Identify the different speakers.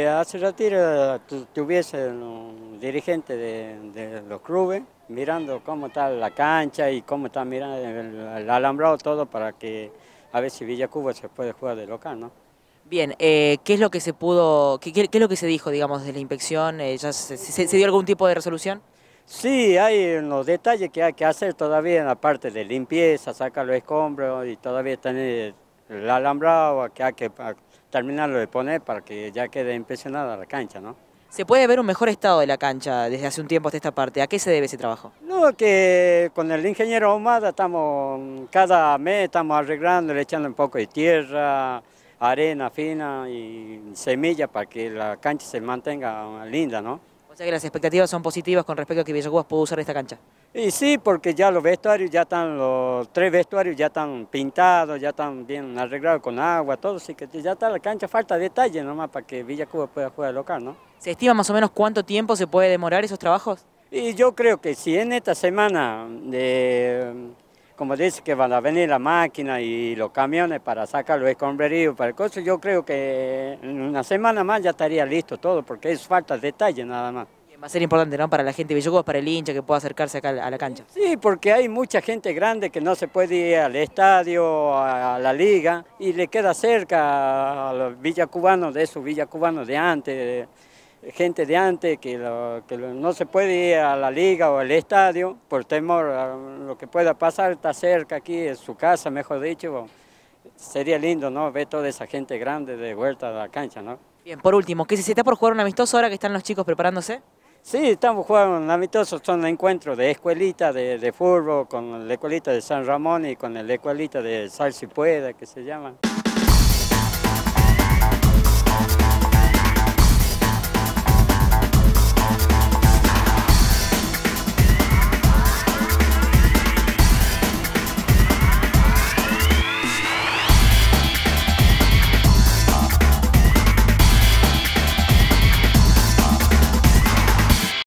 Speaker 1: Eh, hace ratito tuviese un dirigente de, los clubes mirando cómo está la cancha y cómo está mirando el, alambrado todo para que a ver si Villa se puede jugar de local, ¿no?
Speaker 2: Bien, eh, ¿qué es lo que se pudo, qué, es lo que se dijo, digamos, de la inspección? Eh, se, dio algún tipo de resolución?
Speaker 1: Sí, hay los detalles que hay que hacer todavía en la parte de limpieza, sacar los escombros y todavía tener el alambrado que hay que terminarlo de poner para que ya quede impresionada la cancha, ¿no? Se puede ver un mejor estado de la cancha desde hace un tiempo hasta esta parte. ¿A qué se debe ese trabajo? No, que con el ingeniero Omada estamos, cada mes estamos arreglando, le echando un poco de tierra, arena fina y semilla para que la cancha se mantenga linda, ¿no?
Speaker 2: sea que las expectativas son positivas con respecto a que Villacubas pueda usar esta
Speaker 1: cancha. Y sí, porque ya los vestuarios ya están, los tres vestuarios ya están pintados, ya están bien arreglados con agua, todo, así que ya está la cancha, falta detalle nomás para que Villa Cubas pueda jugar local, ¿no?
Speaker 2: ¿Se estima más o menos cuánto
Speaker 1: tiempo se puede demorar esos trabajos? Y yo creo que si en esta semana... de como dice que van a venir la máquina y los camiones para sacar los escombreríos para el coche yo creo que en una semana más ya estaría listo todo, porque es falta de detalle nada más. Va a ser importante, ¿no? Para la gente de para el hincha que pueda acercarse acá a la cancha. Sí, porque hay mucha gente grande que no se puede ir al estadio, a la liga, y le queda cerca a los villacubanos de esos villacubanos de antes, gente de antes que, no se puede ir a la liga o al estadio por temor a lo que pueda pasar, está cerca aquí, en su casa, mejor dicho. Sería lindo, ¿no? Ver toda esa gente grande de vuelta a la cancha, ¿no?
Speaker 2: Bien, por último,
Speaker 1: ¿qué se está por jugar un amistoso ahora que están los chicos preparándose? Sí, estamos jugando un amistoso, son encuentros de escuelita de, de fútbol con la escuelita de San Ramón y con la escuelita de Sal si que se llama.